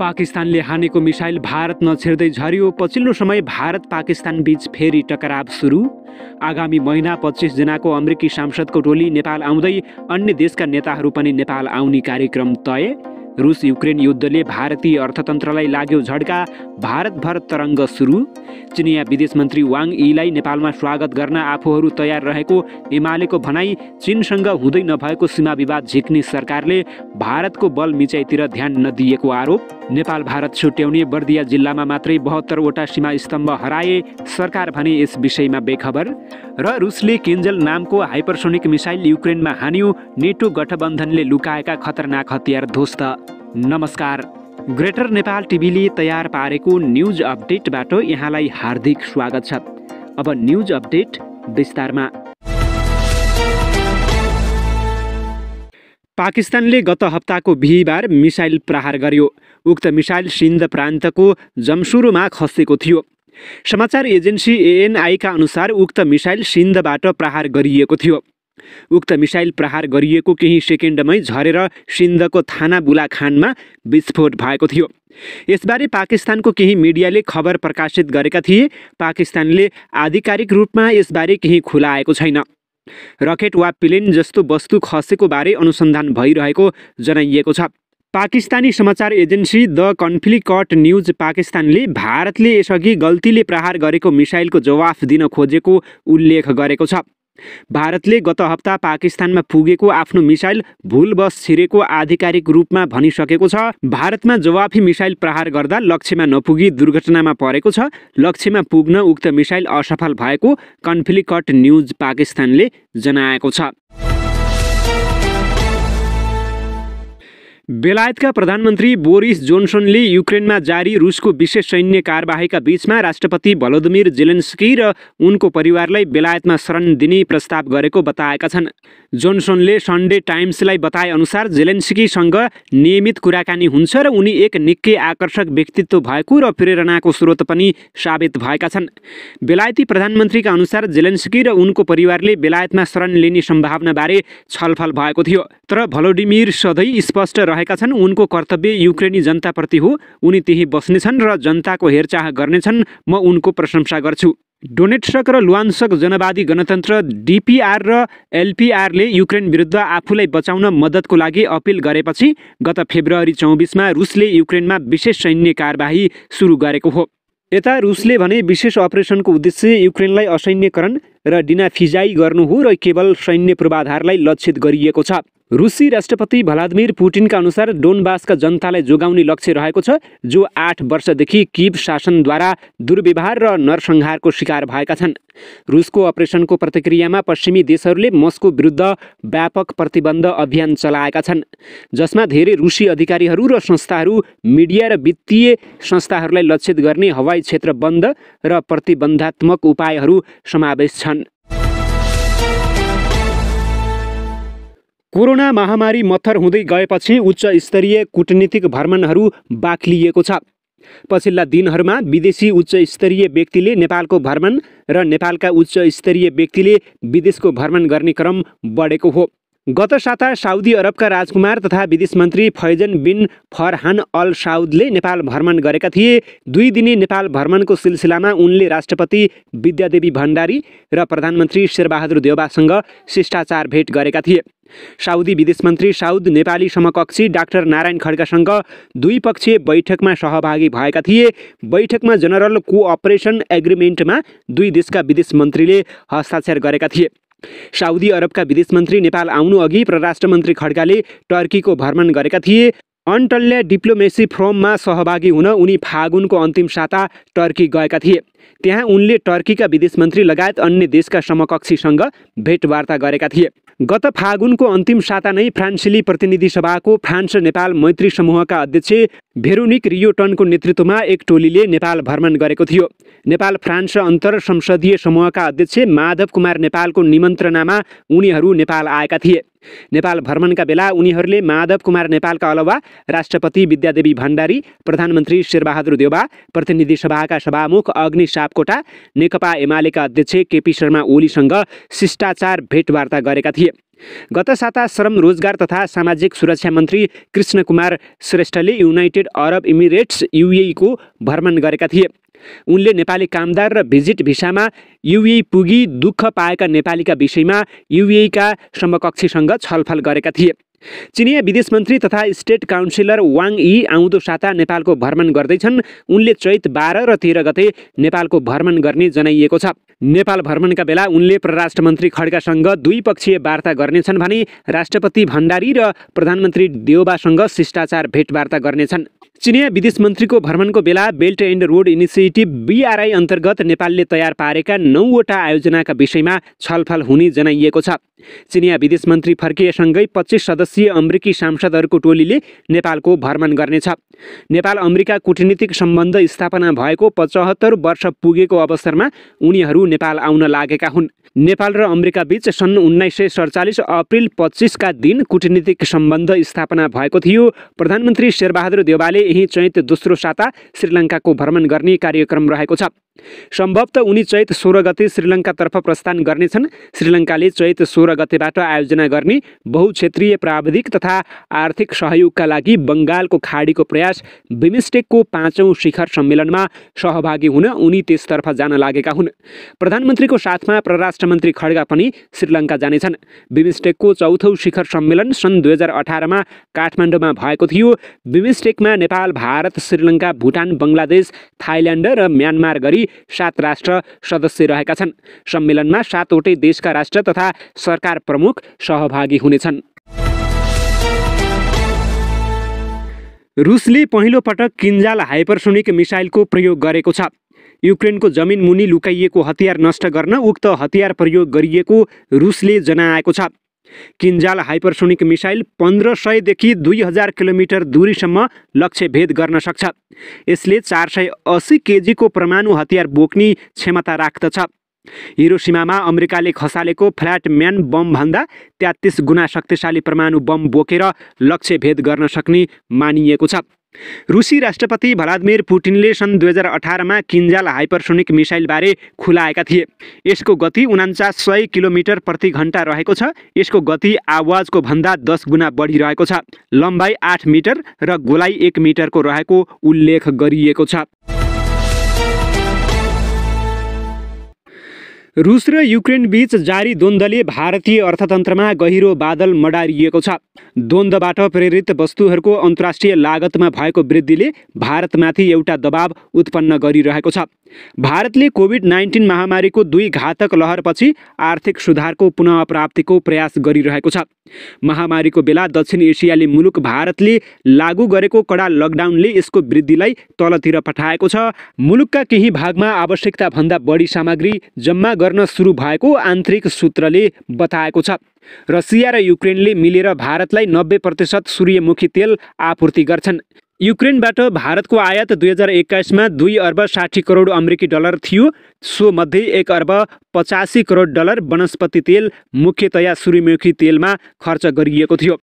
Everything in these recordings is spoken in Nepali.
पाकिस्तानले हानेको मिसाइल भारत नछेर्दै झरियो पछिल्लो समय भारत पाकिस्तान बीच फेरि टकराव सुरु आगामी महिना पच्चिसजनाको अमेरिकी सांसदको टोली नेपाल आउँदै अन्य देशका नेताहरू पनि नेपाल आउने कार्यक्रम तय रुस युक्रेन युद्धले भारतीय अर्थतन्त्रलाई लाग्यो झड्का भारतभर तरङ्ग सुरु चिनिया विदेश मन्त्री वाङ यीलाई नेपालमा स्वागत गर्न आफूहरू तयार रहेको एमालेको भनाई चिनसँग हुँदै नभएको सीमा विवाद झिक्ने सरकारले भारतको बल मिचाइतिर ध्यान नदिएको आरोप नेपाल भारत छुट्याउने बर्दिया जिल्लामा मात्रै बहत्तरवटा सीमा स्तम्भ हराए सरकार भने यस विषयमा बेखबर र रुसले केन्जल नामको हाइपरसोनिक मिसाइल युक्रेनमा हानियो नेटो गठबन्धनले लुकाएका खतरनाक हतियार ध्वस्त नमस्कार ग्रेटर नेपाल टिभीले तयार पारेको न्युज अपडेटबाट यहाँलाई हार्दिक स्वागत छ अब न्युज अपडेट विस्तारमा पाकिस्तानले गत हप्ताको बिहिबार मिसाइल प्रहार गर्यो उक्त मिसाइल सिन्ध प्रान्तको जमसुरुमा खसेको थियो समाचार एजेन्सी एएनआईका अनुसार उक्त मिसाइल सिन्धबाट प्रहार गरिएको थियो उक्त मिसाइल प्रहार गरिएको केही सेकेन्डमै झरेर सिन्धको थाना बुलाखानमा विस्फोट भएको थियो यसबारे पाकिस्तानको केही मिडियाले खबर प्रकाशित गरेका थिए पाकिस्तानले आधिकारिक रूपमा यसबारे केही खुलाएको छैन रकेट वा प्लेन जस्तो वस्तु खसेको बारे अनुसन्धान भइरहेको जनाइएको छ पाकिस्तानी समाचार एजेन्सी द कन्फ्लिकट न्युज पाकिस्तानले भारतले यसअघि गल्तीले प्रहार गरेको मिसाइलको जवाफ दिन खोजेको उल्लेख गरेको छ भारतले गत हप्ता पाकिस्तानमा पुगेको आफ्नो मिसाइल बस छिरेको आधिकारिक रूपमा भनिसकेको छ भारतमा जवाफी मिसाइल प्रहार गर्दा लक्ष्यमा नपुगी दुर्घटनामा परेको छ लक्ष्यमा पुग्न उक्त मिसाइल असफल भएको कन्फ्लिकट न्युज पाकिस्तानले जनाएको छ बेलायतका प्रधानमन्त्री बोरिस जोन्सनले युक्रेनमा जारी रुसको विशेष सैन्य कारबाहीका बीचमा राष्ट्रपति भलोदिमिर जेलेन्स्की र उनको परिवारलाई बेलायतमा शरण दिने प्रस्ताव गरेको बताएका छन् जोन्सनले सन्डे टाइम्सलाई बताएअनुसार जेलेन्स्कीसँग नियमित कुराकानी हुन्छ र उनी एक निकै आकर्षक व्यक्तित्व भएको र प्रेरणाको स्रोत पनि साबित भएका छन् बेलायती प्रधानमन्त्रीका अनुसार जेलेन्स्की र उनको परिवारले बेलायतमा शरण लिने सम्भावनाबारे छलफल भएको थियो तर भलोडिमिर सधैँ स्पष्ट रहे रहेका छन् उनको कर्तव्य युक्रेनी जनताप्रति हो उनी त्यही बस्नेछन् र जनताको हेरचाह गर्नेछन् म उनको प्रशंसा गर्छु डोनेट्सक र लुवान्सक जनवादी गणतन्त्र डिपिआर र एलपिआरले युक्रेन विरुद्ध आफूलाई बचाउन मद्दतको लागि अपिल गरेपछि गत फेब्रुअरी चौबिसमा रुसले युक्रेनमा विशेष सैन्य कारबाही सुरु गरेको हो यता रुसले भने विशेष अपरेसनको उद्देश्य युक्रेनलाई असैन्यकरण र डिनाफिजाई गर्नु हो र केवल सैन्य पूर्वाधारलाई लक्षित गरिएको छ रुसी राष्ट्रपति भ्लादिमिर पुटिनका अनुसार डोनबासका जनतालाई जोगाउने लक्ष्य रहेको छ जो आठ वर्षदेखि किब शासनद्वारा दुर्व्यवहार र नरसंहारको शिकार भएका छन् रुसको अपरेसनको प्रतिक्रियामा पश्चिमी देशहरूले मस्को विरुद्ध व्यापक प्रतिबन्ध अभियान चलाएका छन् जसमा धेरै रुसी अधिकारीहरू र संस्थाहरू मिडिया र वित्तीय संस्थाहरूलाई लक्षित गर्ने हवाई क्षेत्र बन्द र प्रतिबन्धात्मक उपायहरू समावेश छन् कोरोना महामारी मत्थर हुँदै गएपछि उच्च स्तरीय कुटनीतिक भ्रमणहरू बाक्लिएको छ पछिल्ला दिनहरूमा विदेशी उच्च स्तरीय व्यक्तिले नेपालको भ्रमण र नेपालका उच्च स्तरीय व्यक्तिले विदेशको भ्रमण गर्ने क्रम बढेको हो गत साता साउदी अरबका राजकुमार तथा विदेश मन्त्री फैजन बिन फरहान अल साउदले नेपाल भ्रमण गरेका थिए दुई दिने नेपाल भ्रमणको सिलसिलामा उनले राष्ट्रपति विद्यादेवी भण्डारी र प्रधानमन्त्री शेरबहादुर देवासँग शिष्टाचार भेट गरेका थिए साउदी विदेश मन्त्री साउद नेपाली समकक्षी डाक्टर नारायण खड्कासँग द्विपक्षीय बैठकमा सहभागी भएका थिए बैठकमा जनरल कोअपरेसन एग्रिमेन्टमा दुई देशका विदेश मन्त्रीले हस्ताक्षर गरेका थिए साउदी अरबका विदेश मन्त्री नेपाल आउनु अघि परराष्ट्र मन्त्री खड्काले टर्कीको भ्रमण गरेका थिए अन्टल्य डिप्लोमेसी फोरममा सहभागी हुन उनी फागुनको अन्तिम साता टर्की गएका थिए त्यहाँ उनले टर्कीका विदेश मन्त्री लगायत अन्य देशका समकक्षीसँग भेटवार्ता गरेका थिए गत फागुनको अन्तिम साता नै फ्रान्सेली प्रतिनिधि सभाको फ्रान्स नेपाल मैत्री समूहका अध्यक्ष भेरुनिक रियोटनको नेतृत्वमा एक टोलीले नेपाल भ्रमण गरेको थियो नेपाल फ्रान्स अन्तर संसदीय समूहका अध्यक्ष माधव कुमार नेपालको निमन्त्रणामा उनीहरू नेपाल आएका थिए नेपाल भ्रमणका बेला उनीहरूले माधव कुमार नेपालका अलावा राष्ट्रपति विद्यादेवी भण्डारी प्रधानमन्त्री शेरबहादुर देवा प्रतिनिधि सभाका सभामुख अग्नि सापकोटा नेकपा एमालेका अध्यक्ष केपी शर्मा ओलीसँग शिष्टाचार भेटवार्ता गरेका थिए गत साता श्रम रोजगार तथा सामाजिक सुरक्षा मन्त्री कृष्ण कुमार श्रेष्ठले युनाइटेड अरब इमिरेट्स युएईको भ्रमण गरेका थिए उनले नेपाली कामदार र भिजिट भिसामा युए पुगी दुःख पाएका नेपालीका विषयमा युएका समकक्षीसँग छलफल गरेका थिए चिनिया विदेश मन्त्री तथा स्टेट काउन्सिलर वाङ यी आउँदो साता नेपालको भ्रमण गर्दैछन् उनले चैत बाह्र र तेह्र गते नेपालको भ्रमण गर्ने जनाइएको छ नेपाल भ्रमणका बेला उनले परराष्ट्र मन्त्री खड्कासँग द्विपक्षीय वार्ता गर्नेछन् भने राष्ट्रपति भण्डारी र प्रधानमन्त्री देउबासँग शिष्टाचार भेटवार्ता गर्नेछन् चिनिया विदेश मन्त्रीको भ्रमणको बेला belt and road initiative BRI अन्तर्गत नेपालले तयार पारेका नौवटा आयोजनाका विषयमा छलफल हुने जनाइएको छ चिनिया विदेश मन्त्री फर्किएसँगै पच्चिस सदस्यीय अमेरिकी सांसदहरूको टोलीले नेपालको भ्रमण गर्नेछ नेपाल अमेरिका कूटनीतिक सम्बन्ध स्थापना भएको पचहत्तर वर्ष पुगेको अवसरमा उनीहरू नेपाल आउन लागेका हुन् नेपाल र अमेरिका बीच सन् उन्नाइस सय सडचालिस अप्रिल पच्चिसका दिन कूटनीतिक सम्बन्ध स्थापना भएको थियो प्रधानमन्त्री शेरबहादुर देवालले यही चैत दोस्रो साता श्रीलङ्काको भ्रमण गर्ने कार्यक्रम रहेको छ सम्भवतः उनी चैत सोह्र गते श्रीलङ्कातर्फ प्रस्थान गर्नेछन् श्रीलङ्काले चैत सोह्र गतेबाट आयोजना गर्ने बहुक्षेत्रीय प्राविधिक तथा आर्थिक सहयोगका लागि बङ्गालको खाडीको प्रयास बिमिस्टेकको पाँचौँ शिखर सम्मेलनमा सहभागी हुन उनी त्यसतर्फ जान लागेका हुन् प्रधानमन्त्रीको साथमा परराष्ट्र मन्त्री खड्गा पनि श्रीलङ्का जानेछन् बिमिस्टेकको चौथौँ शिखर सम्मेलन सन् दुई हजार अठारमा काठमाडौँमा भएको थियो बिमिस्टेकमा नेपाल भारत श्रीलङ्का भुटान बङ्गलादेश थाइल्यान्ड र म्यानमार गरी सात राष्ट्र सदस्य रहेका छन् सम्मेलनमा सातवटै देशका राष्ट्र तथा सरकार प्रमुख सहभागी हुनेछन् रुसले पहिलो पटक किन्जाल हाइपरसोनिक मिसाइलको प्रयोग गरेको छ युक्रेनको जमिन मुनि लुकाइएको हतियार नष्ट गर्न उक्त हतियार प्रयोग गरिएको रुसले जनाएको छ किन्जाल हाइपरसोनिक मिसाइल पन्ध्र सयदेखि दुई हजार किलोमिटर दूरीसम्म भेद गर्न सक्छ यसले चार सय अस्सी केजीको परमाणु हतियार बोक्ने क्षमता राख्दछ हिरोसीमामा अमेरिकाले खसालेको फ्ल्याटम्यान बमभन्दा तेत्तिस गुणा शक्तिशाली परमाणु बम बोकेर लक्ष्य भेद गर्न सक्ने मानिएको छ रुसी राष्ट्रपति भ्लादिमिर पुटिनले सन् दुई हजार अठारमा किन्जाल हाइपरसोनिक मिसाइलबारे खुलाएका थिए यसको गति उनान्चास सय किलोमिटर प्रति घन्टा रहेको छ यसको गति आवाजको भन्दा दस गुणा बढिरहेको छ लम्बाइ आठ मिटर र गोलाइ एक मिटरको रहेको उल्लेख गरिएको छ रुस र युक्रेन बीच जारी द्वन्द्वले भारतीय अर्थतन्त्रमा गहिरो बादल मडारिएको छ द्वन्द्वबाट प्रेरित वस्तुहरूको अन्तर्राष्ट्रिय लागतमा भएको वृद्धिले भारतमाथि एउटा दबाव उत्पन्न गरिरहेको छ भारतले कोभिड नाइन्टिन महामारीको दुई घातक लहरपछि आर्थिक सुधारको पुनः प्राप्तिको प्रयास गरिरहेको छ महामारीको बेला दक्षिण एसियाली मुलुक भारतले लागू गरेको कडा लकडाउनले यसको वृद्धिलाई तलतिर पठाएको छ मुलुकका केही भागमा आवश्यकताभन्दा बढी सामग्री जम्मा गर्न सुरु भएको आन्तरिक सूत्रले बताएको छ रसिया र युक्रेनले मिलेर भारतलाई नब्बे प्रतिशत सूर्यमुखी तेल आपूर्ति गर्छन् युक्रेनबाट भारतको आयात दुई हजार एक्काइसमा दुई अर्ब साठी करोड अमेरिकी डलर थियो सो मध्ये एक अर्ब पचासी करोड डलर वनस्पति तेल मुख्यतया सूर्यमुखी तेलमा खर्च गरिएको थियो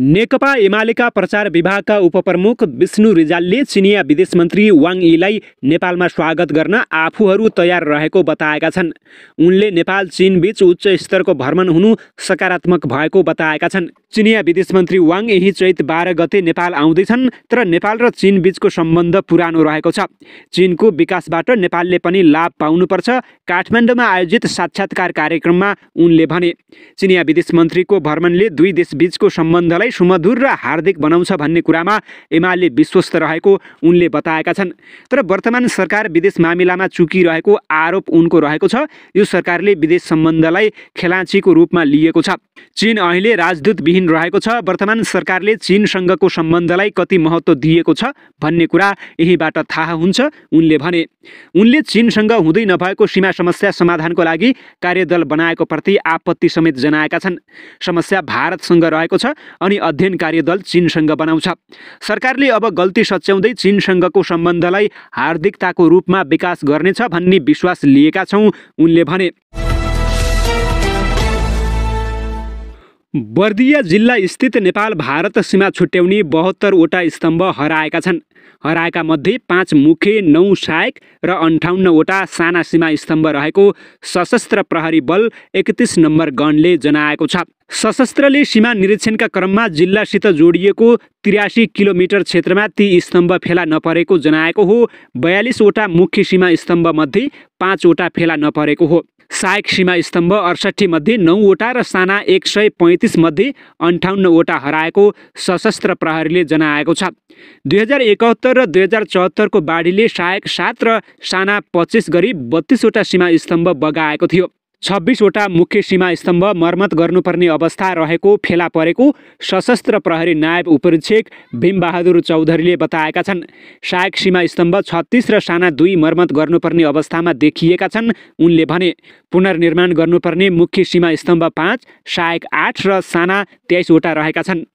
नेकपा एमालेका प्रचार विभागका उपप्रमुख विष्णु रिजालले चिनिया विदेश मन्त्री वाङ यीलाई नेपालमा स्वागत गर्न आफूहरू तयार रहेको बताएका छन् उनले नेपाल चीनबीच उच्च स्तरको भ्रमण हुनु सकारात्मक भएको बताएका छन् चिनिया विदेश मन्त्री वाङ यही चैत बाह्र गते नेपाल आउँदैछन् तर नेपाल र चीनबीचको सम्बन्ध पुरानो रहेको छ चीनको विकासबाट नेपालले पनि लाभ पाउनुपर्छ काठमाडौँमा आयोजित साक्षात्कार कार्यक्रममा उनले भने चिनिया विदेश मन्त्रीको भ्रमणले दुई देशबीचको सम्बन्धलाई सरकारलाई सुमधुर र हार्दिक बनाउँछ भन्ने कुरामा एमाले विश्वस्त रहेको उनले बताएका छन् तर वर्तमान सरकार विदेश मामिलामा चुकिरहेको आरोप उनको रहेको छ यो सरकारले विदेश सम्बन्धलाई खेलाँचीको रूपमा लिएको छ चीन अहिले राजदूतविहीन रहेको छ वर्तमान सरकारले चिनसँगको सम्बन्धलाई कति महत्त्व दिएको छ भन्ने कुरा यहीँबाट थाहा हुन्छ उनले भने उनले चिनसँग हुँदै नभएको सीमा समस्या समाधानको लागि कार्यदल बनाएको प्रति आपत्ति समेत जनाएका छन् समस्या भारतसँग रहेको छ अनि पनि अध्ययन कार्यदल चीनसँग बनाउँछ सरकारले अब गल्ती सच्याउँदै चीनसँगको सम्बन्धलाई हार्दिकताको रूपमा विकास गर्नेछ भन्ने विश्वास लिएका छौँ उनले भने बर्दिया जिल्ला स्थित नेपाल भारत सीमा छुट्याउने बहत्तरवटा स्तम्भ हराएका छन् हराएका मध्ये पाँच मुख्य नौ सहायक र अन्ठाउन्नवटा साना सीमा स्तम्भ रहेको सशस्त्र प्रहरी बल एकतिस नम्बर गणले जनाएको छ सशस्त्रले सीमा निरीक्षणका क्रममा जिल्लासित जोडिएको त्रियासी किलोमिटर क्षेत्रमा ती स्तम्भ फेला नपरेको जनाएको हो बयालिसवटा मुख्य सीमा स्तम्भमध्ये पाँचवटा फेला नपरेको हो सहायक सीमा स्तम्भ अडसठी मध्ये नौवटा र साना एक सय पैँतिस मध्ये अन्ठाउन्नवटा हराएको सशस्त्र प्रहरीले जनाएको छ दुई हजार एकात्तर र दुई हजार चौहत्तरको बाढीले सहायक सात र साना पच्चिस गरी बत्तिसवटा सीमा स्तम्भ बगाएको थियो छब्बिसवटा मुख्य सीमा स्तम्भ मर्मत गर्नुपर्ने अवस्था रहेको फेला परेको सशस्त्र प्रहरी नायब उपरीक्षक भीमबहादुर चौधरीले बताएका छन् सहायक सीमा स्तम्भ छत्तिस र साना दुई मर्मत गर्नुपर्ने अवस्थामा देखिएका छन् उनले भने पुनर्निर्माण गर्नुपर्ने मुख्य सीमा स्तम्भ पाँच सहायक आठ र साना तेइसवटा रहेका छन्